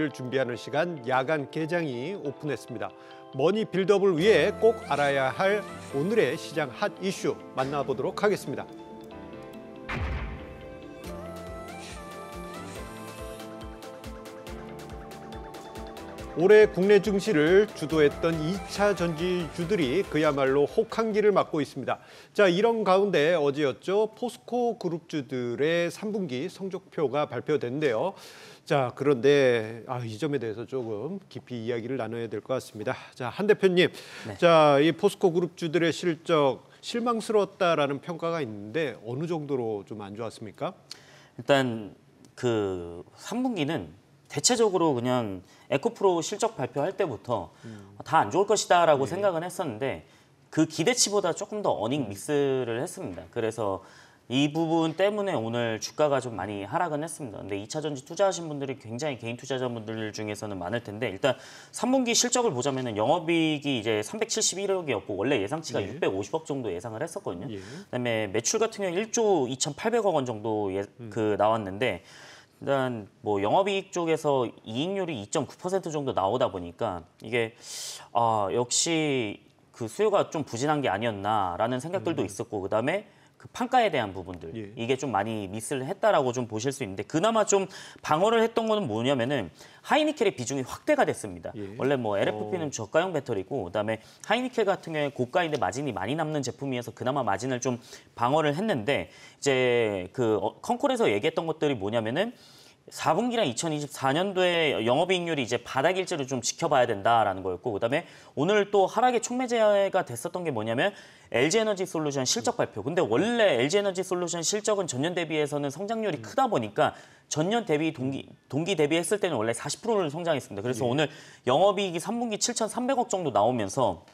를 준비하는 시간 야간 개장이 오픈했습니다. 머니 빌드업을 위해 꼭 알아야 할 오늘의 시장 핫 이슈 만나보도록 하겠습니다. 올해 국내 증시를 주도했던 2차 전지주들이 그야말로 혹한기를 맞고 있습니다. 자, 이런 가운데 어제였죠. 포스코 그룹주들의 3분기 성적표가 발표됐는데요. 자, 그런데 아, 이 점에 대해서 조금 깊이 이야기를 나눠야 될 것 같습니다. 자, 한 대표님. 네. 자, 이 포스코 그룹주들의 실적 실망스러웠다라는 평가가 있는데 어느 정도로 좀 안 좋았습니까? 일단 그 3분기는 대체적으로 그냥 에코프로 실적 발표할 때부터 음. 다안 좋을 것이다라고 네. 생각은 했었는데 그 기대치보다 조금 더 어닝 음. 믹스를 했습니다. 그래서 이 부분 때문에 오늘 주가가 좀 많이 하락은 했습니다. 근데 2차 전지 투자하신 분들이 굉장히 개인 투자자분들 중에서는 많을 텐데 일단 3분기 실적을 보자면은 영업이익이 이제 371억이었고 원래 예상치가 예. 650억 정도 예상을 했었거든요. 예. 그다음에 매출 같은 경우 1조 2,800억 원 정도 예, 음. 그 나왔는데 일단 뭐 영업이익 쪽에서 이익률이 2.9% 정도 나오다 보니까 이게 아 역시 그 수요가 좀 부진한 게 아니었나라는 생각들도 음. 있었고 그다음에 그 판가에 대한 부분들 예. 이게 좀 많이 미스를 했다라고 좀 보실 수 있는데 그나마 좀 방어를 했던 거는 뭐냐면은 하이니켈의 비중이 확대가 됐습니다. 예. 원래 뭐 LFP는 어... 저가형 배터리고 그다음에 하이니켈 같은 경우에 고가인데 마진이 많이 남는 제품이어서 그나마 마진을 좀 방어를 했는데 이제 그 어, 컨콜에서 얘기했던 것들이 뭐냐면은 4분기랑 2024년도에 영업이익률이 이제 바닥일지를 좀 지켜봐야 된다라는 거였고 그다음에 오늘 또 하락의 촉매제가 됐었던 게 뭐냐면 LG에너지 솔루션 실적 발표. 근데 원래 LG에너지 솔루션 실적은 전년 대비해서는 성장률이 음. 크다 보니까 전년 대비 동기 동기 대비했을 때는 원래 40%를 성장했습니다. 그래서 예. 오늘 영업이익이 3분기 7,300억 정도 나오면서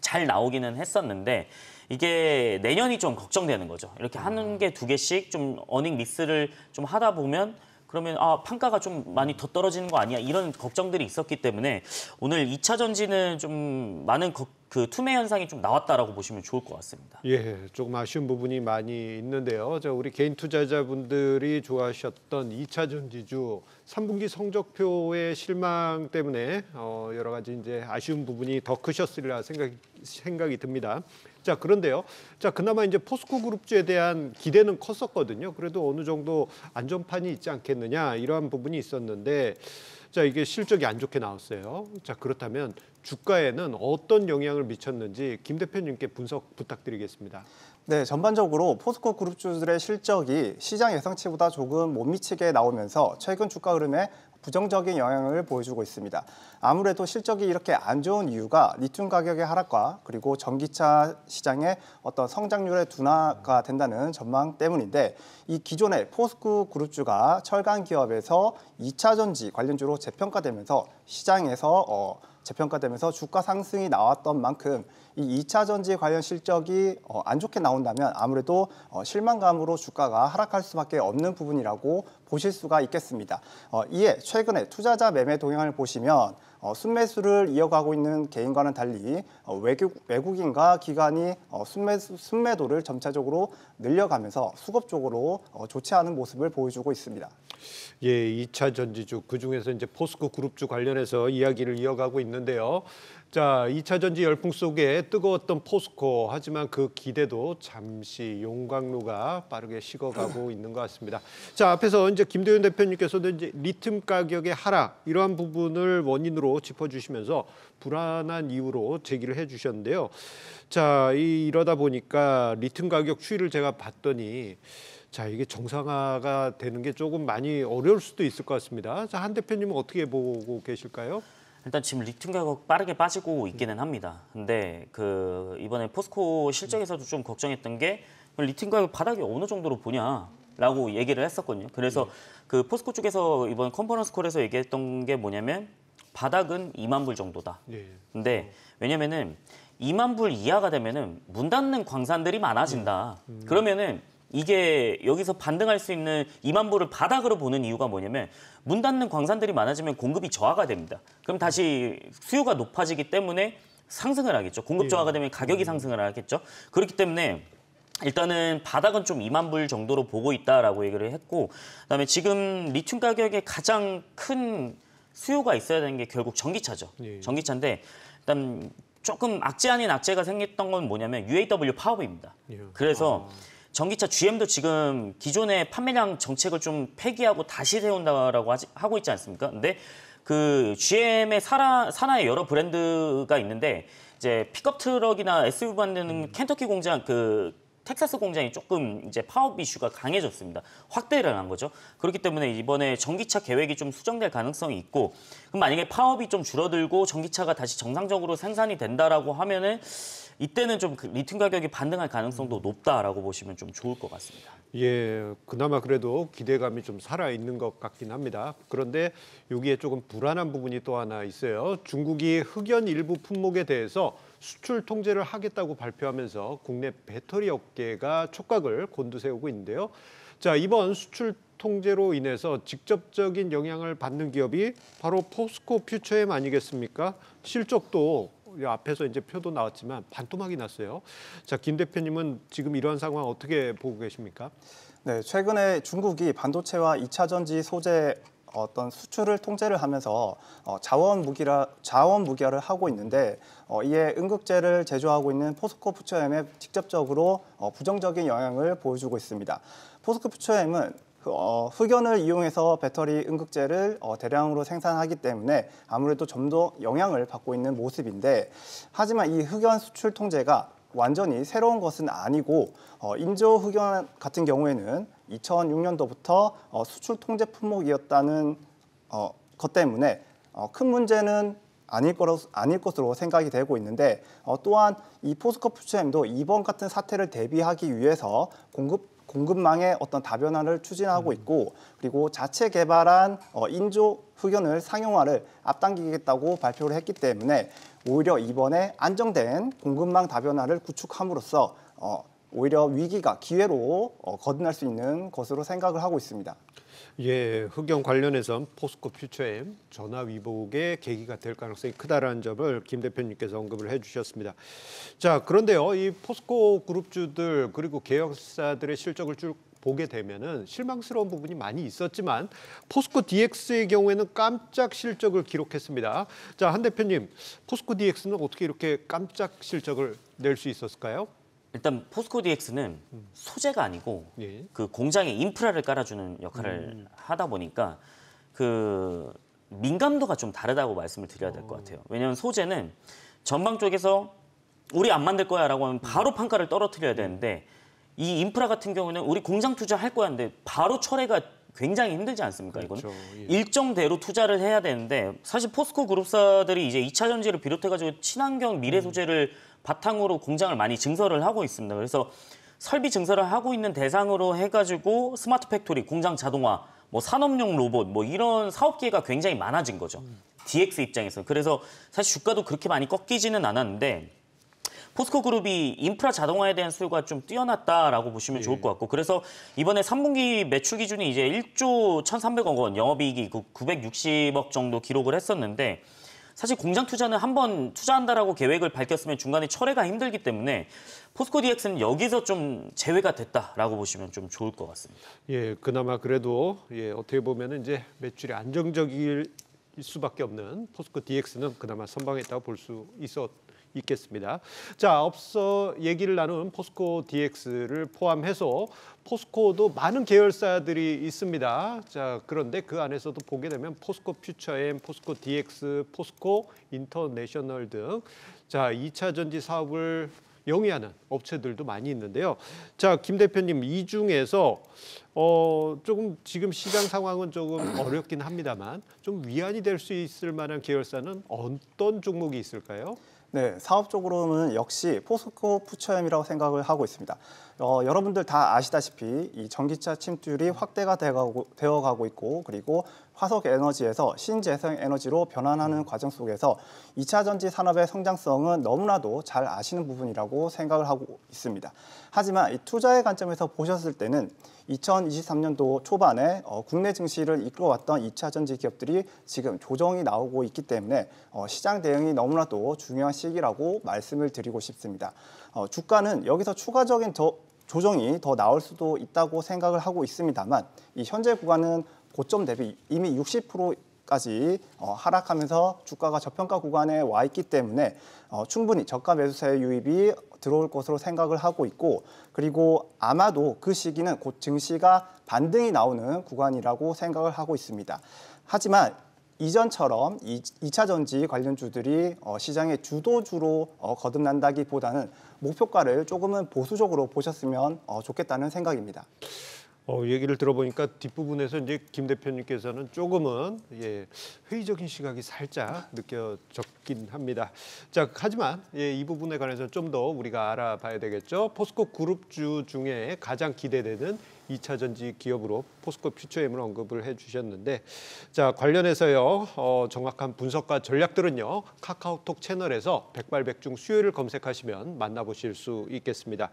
잘 나오기는 했었는데 이게 내년이 좀 걱정되는 거죠. 이렇게 하는 음. 게두 개씩 좀 어닝 믹스를 좀 하다 보면 그러면 아 판가가 좀 많이 더 떨어지는 거 아니야 이런 걱정들이 있었기 때문에 오늘 2차 전지는 좀 많은 거, 그 투매 현상이 좀 나왔다라고 보시면 좋을 것 같습니다. 예, 조금 아쉬운 부분이 많이 있는데요. 저 우리 개인 투자자분들이 좋아하셨던 2차 전지주 3분기 성적표의 실망 때문에 어, 여러 가지 이제 아쉬운 부분이 더 크셨으리라 생각 생각이 듭니다. 자 그런데요. 자 그나마 이제 포스코 그룹주에 대한 기대는 컸었거든요. 그래도 어느 정도 안전판이 있지 않겠느냐 이러한 부분이 있었는데 자 이게 실적이 안 좋게 나왔어요. 자 그렇다면 주가에는 어떤 영향을 미쳤는지 김 대표님께 분석 부탁드리겠습니다. 네, 전반적으로 포스코 그룹주들의 실적이 시장 예상치보다 조금 못 미치게 나오면서 최근 주가 흐름에 부정적인 영향을 보여주고 있습니다. 아무래도 실적이 이렇게 안 좋은 이유가 리튬 가격의 하락과 그리고 전기차 시장의 어떤 성장률의 둔화가 된다는 전망 때문인데 이 기존의 포스코 그룹주가 철강 기업에서 2차 전지 관련주로 재평가되면서 시장에서 어, 재평가되면서 주가 상승이 나왔던 만큼 이 2차 전지 관련 실적이 어, 안 좋게 나온다면 아무래도 어, 실망감으로 주가가 하락할 수밖에 없는 부분이라고 보실 수가 있겠습니다. 어, 이에 최근에 투자자 매매 동향을 보시면 순매수를 이어가고 있는 개인과는 달리 외국, 인과 기관이 순매, 순매도를 점차적으로 늘려가면서 수급 쪽으로 어, 조치하 모습을 보여주고 있습니다. 예, 2차 전지주 그중에서 이제 포스코 그룹주 관련해서 이야기를 이어가고 있는데요. 자, 2차 전지 열풍 속에 뜨거웠던 포스코 하지만 그 기대도 잠시 용광로가 빠르게 식어가고 있는 것 같습니다. 자, 앞에서 이제 김도현 대표님께서도 이제 리튬 가격의 하락 이러한 부분을 원인으로 짚어주시면서 불안한 이유로 제기를 해주셨는데요. 자, 이, 이러다 보니까 리튬 가격 추이를 제가 봤더니 자 이게 정상화가 되는 게 조금 많이 어려울 수도 있을 것 같습니다. 자, 한 대표님은 어떻게 보고 계실까요? 일단 지금 리튬 가격 빠르게 빠지고 있기는 합니다. 근데 그 이번에 포스코 실적에서도 좀 걱정했던 게 리튬 가격 바닥이 어느 정도로 보냐. 라고 얘기를 했었거든요. 그래서 네. 그 포스코 쪽에서 이번 컨퍼런스 콜에서 얘기했던 게 뭐냐면 바닥은 2만 불 정도다. 예. 근데 왜냐면은 2만 불 이하가 되면은 문 닫는 광산들이 많아진다. 음. 음. 그러면은 이게 여기서 반등할 수 있는 2만 불을 바닥으로 보는 이유가 뭐냐면 문 닫는 광산들이 많아지면 공급이 저하가 됩니다. 그럼 다시 수요가 높아지기 때문에 상승을 하겠죠. 공급 예. 저하가 되면 가격이 음. 상승을 하겠죠. 그렇기 때문에 일단은 바닥은 좀 2만 불 정도로 보고 있다라고 얘기를 했고 그다음에 지금 리튬 가격에 가장 큰 수요가 있어야 되는 게 결국 전기차죠. 예. 전기차인데 일단 조금 악재 아닌 악재가 생겼던 건 뭐냐면 UAW 파업입니다. 예. 그래서 아. 전기차 GM도 지금 기존의 판매량 정책을 좀 폐기하고 다시 세운다라고 하지, 하고 있지 않습니까? 근데 그 GM의 산하, 산하의 여러 브랜드가 있는데 이제 픽업 트럭이나 SUV 만드는 음. 켄터키 공장 그 텍사스 공장이 조금 이제 파업 이슈가 강해졌습니다. 확대를 한 거죠. 그렇기 때문에 이번에 전기차 계획이 좀 수정될 가능성이 있고 그럼 만약에 파업이 좀 줄어들고 전기차가 다시 정상적으로 생산이 된다라고 하면은 이때는 좀그 리튬 가격이 반등할 가능성도 높다라고 보시면 좀 좋을 것 같습니다. 예, 그나마 그래도 기대감이 좀 살아 있는 것 같긴 합니다. 그런데 여기에 조금 불안한 부분이 또 하나 있어요. 중국이 흑연 일부 품목에 대해서 수출 통제를 하겠다고 발표하면서 국내 배터리 업계가 촉각을 곤두세우고 있는데요. 자, 이번 수출 통제로 인해서 직접적인 영향을 받는 기업이 바로 포스코 퓨처엠 아니겠습니까? 실적도 앞에서 이제 표도 나왔지만 반토막이 났어요. 자, 김 대표님은 지금 이러한 상황 어떻게 보고 계십니까? 네, 최근에 중국이 반도체와 2차 전지 소재 어떤 수출을 통제를 하면서 어, 자원 무기라 자원 무기화를 하고 있는데 어, 이에 응극제를 제조하고 있는 포스코 푸처엠에 직접적으로 어, 부정적인 영향을 보여주고 있습니다. 포스코 푸처엠은 어, 흑연을 이용해서 배터리 응극제를 어, 대량으로 생산하기 때문에 아무래도 좀 더 영향을 받고 있는 모습인데 하지만 이 흑연 수출 통제가 완전히 새로운 것은 아니고 어, 인조 흑연 같은 경우에는 2006년도부터 어, 수출 통제 품목이었다는 어, 것 때문에 어, 큰 문제는 아닐, 거로, 아닐 것으로 생각이 되고 있는데 어, 또한 이 포스코 푸츠엠도 이번 같은 사태를 대비하기 위해서 공급 공급망의 어떤 다변화를 추진하고 음. 있고 그리고 자체 개발한 어, 인조 흑연을 상용화를 앞당기겠다고 발표를 했기 때문에 오히려 이번에 안정된 공급망 다변화를 구축함으로써 어, 오히려 위기가 기회로 어, 거듭날 수 있는 것으로 생각을 하고 있습니다. 예, 흑연 관련해선 포스코 퓨처엠 전화 위복의 계기가 될 가능성이 크다라는 점을 김 대표님께서 언급을 해주셨습니다. 자, 그런데요, 이 포스코 그룹주들 그리고 계열사들의 실적을 쭉 보게 되면은 실망스러운 부분이 많이 있었지만 포스코 DX의 경우에는 깜짝 실적을 기록했습니다. 자, 한 대표님, 포스코 DX는 어떻게 이렇게 깜짝 실적을 낼 수 있었을까요? 일단 포스코 DX는 음. 소재가 아니고 예. 그 공장의 인프라를 깔아주는 역할을 음. 음. 하다 보니까 그 민감도가 좀 다르다고 말씀을 드려야 될것 어. 같아요. 왜냐하면 소재는 전방 쪽에서 우리 안 만들 거야라고 하면 음. 바로 판가를 떨어뜨려야 되는데 이 인프라 같은 경우는 우리 공장 투자할 거야하는데 바로 철회가 굉장히 힘들지 않습니까? 그렇죠. 이거는 예. 일정대로 투자를 해야 되는데 사실 포스코 그룹사들이 이제 2차 전지를 비롯해 가지고 친환경 미래 소재를 음. 바탕으로 공장을 많이 증설을 하고 있습니다. 그래서 설비 증설을 하고 있는 대상으로 해가지고 스마트 팩토리, 공장 자동화, 뭐 산업용 로봇, 뭐 이런 사업 기회가 굉장히 많아진 거죠. DX 입장에서. 그래서 사실 주가도 그렇게 많이 꺾이지는 않았는데 포스코 그룹이 인프라 자동화에 대한 수요가 좀 뛰어났다라고 보시면 좋을 예. 것 같고 그래서 이번에 3분기 매출 기준이 이제 1조 1,300억 원, 영업이익이 960억 정도 기록을 했었는데 사실 공장 투자는 한 번 투자한다라고 계획을 밝혔으면 중간에 철회가 힘들기 때문에 포스코 DX는 여기서 좀 제외가 됐다라고 보시면 좀 좋을 것 같습니다. 예, 그나마 그래도 예, 어떻게 보면 이제 매출이 안정적일 수밖에 없는 포스코 DX는 그나마 선방했다고 볼 수 있었 있겠습니다. 자, 앞서 얘기를 나눈 포스코 DX를 포함해서 포스코도 많은 계열사들이 있습니다. 자, 그런데 그 안에서도 보게 되면 포스코 퓨처엠, 포스코 DX, 포스코 인터내셔널 등 자, 2차 전지 사업을 영위하는 업체들도 많이 있는데요. 자, 김 대표님 이 중에서 어 조금 지금 시장 상황은 조금 어렵긴 합니다만 좀 위안이 될 수 있을 만한 계열사는 어떤 종목이 있을까요? 네, 사업적으로는 역시 포스코 푸처엠이라고 생각을 하고 있습니다. 어, 여러분들 다 아시다시피 이 전기차 침투율이 확대가 되가고 되어가고 있고 그리고 화석 에너지에서 신재생 에너지로 변환하는 과정 속에서 이차 전지 산업의 성장성은 너무나도 잘 아시는 부분이라고 생각을 하고 있습니다. 하지만 이 투자의 관점에서 보셨을 때는 2023년도 초반에 어, 국내 증시를 이끌어왔던 이차 전지 기업들이 지금 조정이 나오고 있기 때문에 어, 시장 대응이 너무나도 중요한 시기라고 말씀을 드리고 싶습니다. 어, 주가는 여기서 추가적인 더, 조정이 더 나올 수도 있다고 생각을 하고 있습니다만 이 현재 구간은 고점 대비 이미 60%까지 어, 하락하면서 주가가 저평가 구간에 와 있기 때문에 어, 충분히 저가 매수세의 유입이 들어올 것으로 생각을 하고 있고 그리고 아마도 그 시기는 곧 증시가 반등이 나오는 구간이라고 생각을 하고 있습니다. 하지만 이전처럼 이차 전지 관련주들이 어, 시장의 주도주로 어, 거듭난다기보다는 목표가를 조금은 보수적으로 보셨으면 어, 좋겠다는 생각입니다. 어, 얘기를 들어보니까 뒷부분에서 이제 김 대표님께서는 조금은 예, 회의적인 시각이 살짝 느껴졌긴 합니다. 자, 하지만 예, 이 부분에 관해서 좀 더 우리가 알아봐야 되겠죠. 포스코 그룹주 중에 가장 기대되는 2차 전지 기업으로 포스코 퓨처엠을 언급을 해주셨는데 자 관련해서요 어, 정확한 분석과 전략들은요 카카오톡 채널에서 백발백중 수요일을 검색하시면 만나보실 수 있겠습니다.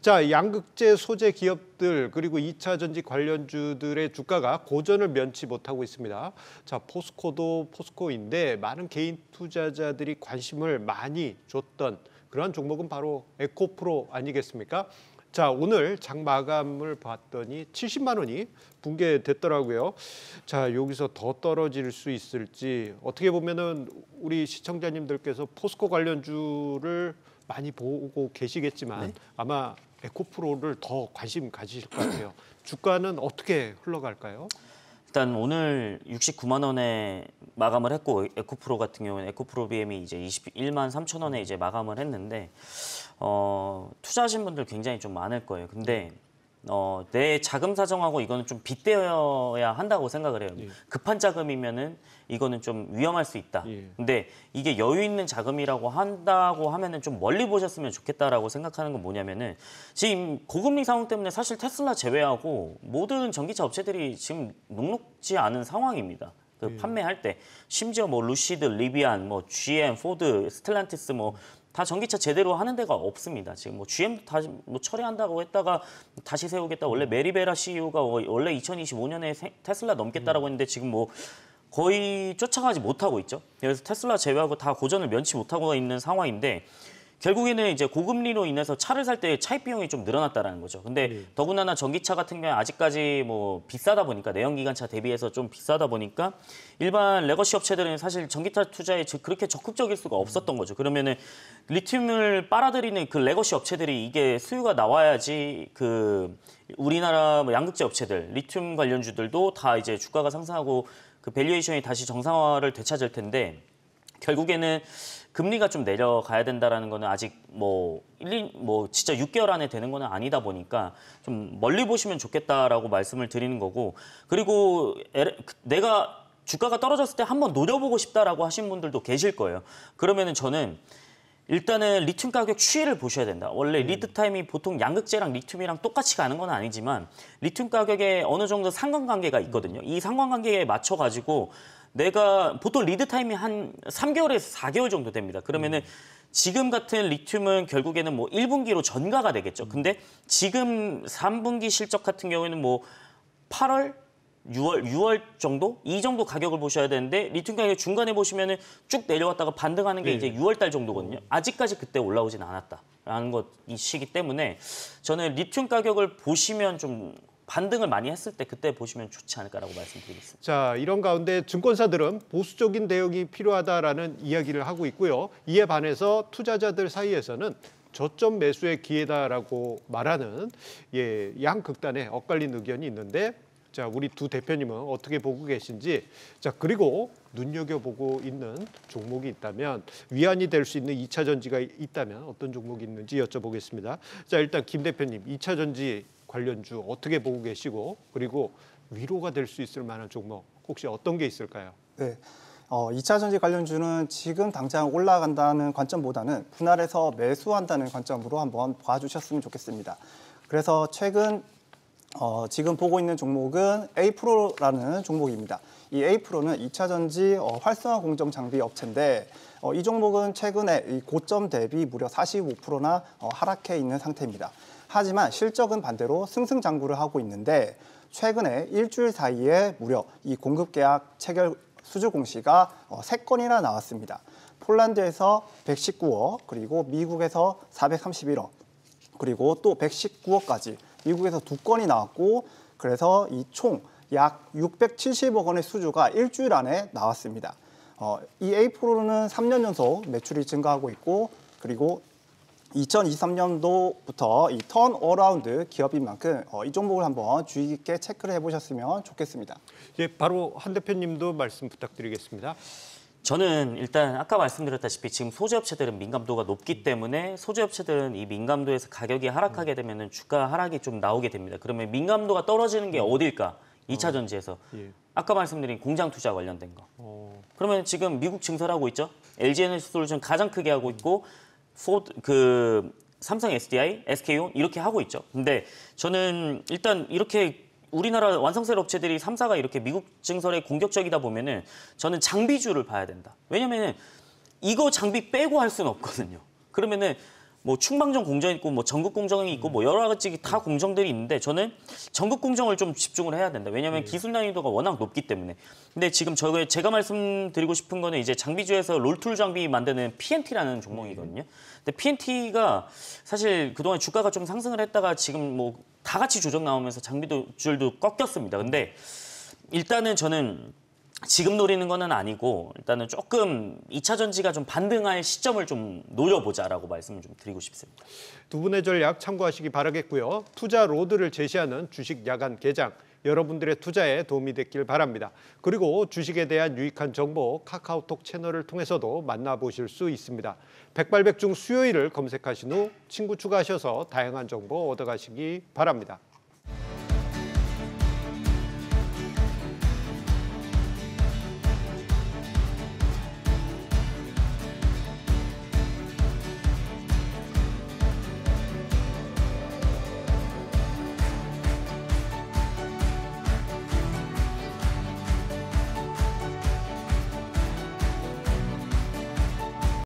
자 양극재 소재 기업들 그리고 2차 전지 관련주들의 주가가 고전을 면치 못하고 있습니다. 자 포스코도 포스코인데 많은 개인 투자자들이 관심을 많이 줬던 그러한 종목은 바로 에코프로 아니겠습니까? 자 오늘 장 마감을 봤더니 70만 원이 붕괴됐더라고요. 자 여기서 더 떨어질 수 있을지 어떻게 보면은 우리 시청자님들께서 포스코 관련주를 많이 보고 계시겠지만 네. 아마 에코프로를 더 관심 가지실 것 같아요. 주가는 어떻게 흘러갈까요? 일단 오늘 69만 원에 마감을 했고 에코프로 같은 경우는 에코프로 BM이 이제 21만 3천 원에 이제 마감을 했는데 어, 투자하신 분들 굉장히 좀 많을 거예요. 근데 네. 어, 내 자금 사정하고 이거는 좀 빗대어야 한다고 생각을 해요. 예. 급한 자금이면은 이거는 좀 위험할 수 있다. 예. 근데 이게 여유 있는 자금이라고 한다고 하면은 좀 멀리 보셨으면 좋겠다라고 생각하는 건 뭐냐면은 지금 고금리 상황 때문에 사실 테슬라 제외하고 모든 전기차 업체들이 지금 녹록지 않은 상황입니다. 그 예. 판매할 때 심지어 뭐 루시드, 리비안, 뭐 GM, 포드, 스텔란티스 뭐다 전기차 제대로 하는 데가 없습니다. 지금 뭐 GM도 다시 뭐 처리한다고 했다가 다시 세우겠다. 원래 메리베라 CEO가 어, 원래 2025년에 테슬라 넘겠다라고 했는데 지금 뭐 거의 쫓아가지 못하고 있죠. 그래서 테슬라 제외하고 다 고전을 면치 못하고 있는 상황인데 결국에는 이제 고금리로 인해서 차를 살 때 차입 비용이 좀 늘어났다라는 거죠. 근데 네. 더군다나 전기차 같은 경우에 아직까지 뭐 비싸다 보니까 내연기관차 대비해서 좀 비싸다 보니까 일반 레거시 업체들은 사실 전기차 투자에 그렇게 적극적일 수가 없었던 거죠. 그러면은 리튬을 빨아들이는 그 레거시 업체들이 이게 수요가 나와야지 그 우리나라 뭐 양극재 업체들 리튬 관련주들도 다 이제 주가가 상승하고 그 밸류에이션이 다시 정상화를 되찾을 텐데 결국에는 금리가 좀 내려가야 된다라는 거는 아직 뭐 1, 2뭐 진짜 6개월 안에 되는 거는 아니다 보니까 좀 멀리 보시면 좋겠다라고 말씀을 드리는 거고 그리고 그 내가 주가가 떨어졌을 때 한번 노려보고 싶다라고 하신 분들도 계실 거예요. 그러면은 저는 일단은 리튬 가격 추이를 보셔야 된다. 원래 음. 리드 타임이 보통 양극재랑 리튬이랑 똑같이 가는 건 아니지만 리튬 가격에 어느 정도 상관관계가 있거든요. 이 상관관계에 맞춰 가지고 내가 보통 리드 타임이 한 3개월에서 4개월 정도 됩니다. 그러면은 음. 지금 같은 리튬은 결국에는 뭐 1분기로 전가가 되겠죠. 근데 음. 지금 3분기 실적 같은 경우에는 뭐 8월 6월, 6월 정도? 이 정도 가격을 보셔야 되는데 리튬 가격 중간에 보시면 은쭉 내려왔다가 반등하는 게 네. 이제 6월 달 정도거든요. 음. 아직까지 그때 올라오진 않았다라는 것이기 때문에 저는 리튬 가격을 보시면 좀 반등을 많이 했을 때 그때 보시면 좋지 않을까라고 말씀드리겠습니다. 자, 이런 가운데 증권사들은 보수적인 대응이 필요하다라는 이야기를 하고 있고요. 이에 반해서 투자자들 사이에서는 저점 매수의 기회다라고 말하는 예, 양극단의 엇갈린 의견이 있는데 자, 우리 두 대표님은 어떻게 보고 계신지 자, 그리고 눈여겨보고 있는 종목이 있다면 위안이 될 수 있는 이차 전지가 있다면 어떤 종목이 있는지 여쭤보겠습니다. 자, 일단 김 대표님 이차 전지 관련주 어떻게 보고 계시고 그리고 위로가 될 수 있을 만한 종목 혹시 어떤 게 있을까요? 네. 어, 2차 전지 관련주는 지금 당장 올라간다는 관점보다는 분할해서 매수한다는 관점으로 한번 봐주셨으면 좋겠습니다. 그래서 최근 어, 지금 보고 있는 종목은 A프로라는 종목입니다. 이 A프로는 2차 전지 어, 활성화 공정 장비 업체인데 어, 이 종목은 최근에 이 고점 대비 무려 45%나 어, 하락해 있는 상태입니다. 하지만 실적은 반대로 승승장구를 하고 있는데 최근에 일주일 사이에 무려 이 공급 계약 체결 수주 공시가 어, 세건이나 나왔습니다. 폴란드에서 119억, 그리고 미국에서 431억, 그리고 또 119억까지 미국에서 두 건이 나왔고 그래서 이 총 약 670억 원의 수주가 일주일 안에 나왔습니다. 어, 이 A 프로는 3년 연속 매출이 증가하고 있고 그리고 2023년도부터 이 턴어라운드 기업인 만큼 어, 이 종목을 한번 주의 깊게 체크를 해보셨으면 좋겠습니다. 예, 바로 한 대표님도 말씀 부탁드리겠습니다. 저는 일단 아까 말씀드렸다시피 지금 소재 업체들은 민감도가 높기 때문에 소재 업체들은 이 민감도에서 가격이 하락하게 되면 주가 하락이 좀 나오게 됩니다. 그러면 민감도가 떨어지는 게 어딜까? 2차 어, 전지에서 예. 아까 말씀드린 공장 투자 관련된 거. 어. 그러면 지금 미국 증설하고 있죠. LG 에너지 솔루션 가장 크게 하고 있고 포드, 그 삼성 SDI, SK온 이렇게 하고 있죠. 근데 저는 일단 이렇게 우리나라 완성셀 업체들이 3사가 이렇게 미국 증설에 공격적이다 보면은 저는 장비주를 봐야 된다. 왜냐면은 이거 장비 빼고 할 수는 없거든요. 그러면은 뭐 충방정 공정이 있고 뭐 전국 공정이 있고 뭐 여러 가지 다 공정들이 있는데 저는 전국 공정을 좀 집중을 해야 된다. 왜냐하면 예. 기술 난이도가 워낙 높기 때문에. 근데 지금 저 제가 말씀드리고 싶은 거는 이제 장비주에서 롤툴 장비 만드는 PNT라는 종목이거든요. 근데 PNT가 사실 그동안 주가가 좀 상승을 했다가 지금 뭐 다 같이 조정 나오면서 장비도 줄도 꺾였습니다. 근데 일단은 저는 지금 노리는 거는 아니고 일단은 조금 2차 전지가 좀 반등할 시점을 좀 노려보자라고 말씀을 좀 드리고 싶습니다. 두 분의 전략 참고하시기 바라겠고요. 투자 로드를 제시하는 주식 야간 개장 여러분들의 투자에 도움이 됐길 바랍니다. 그리고 주식에 대한 유익한 정보 카카오톡 채널을 통해서도 만나보실 수 있습니다. 백발백중 수요일을 검색하신 후 친구 추가하셔서 다양한 정보 얻어가시기 바랍니다.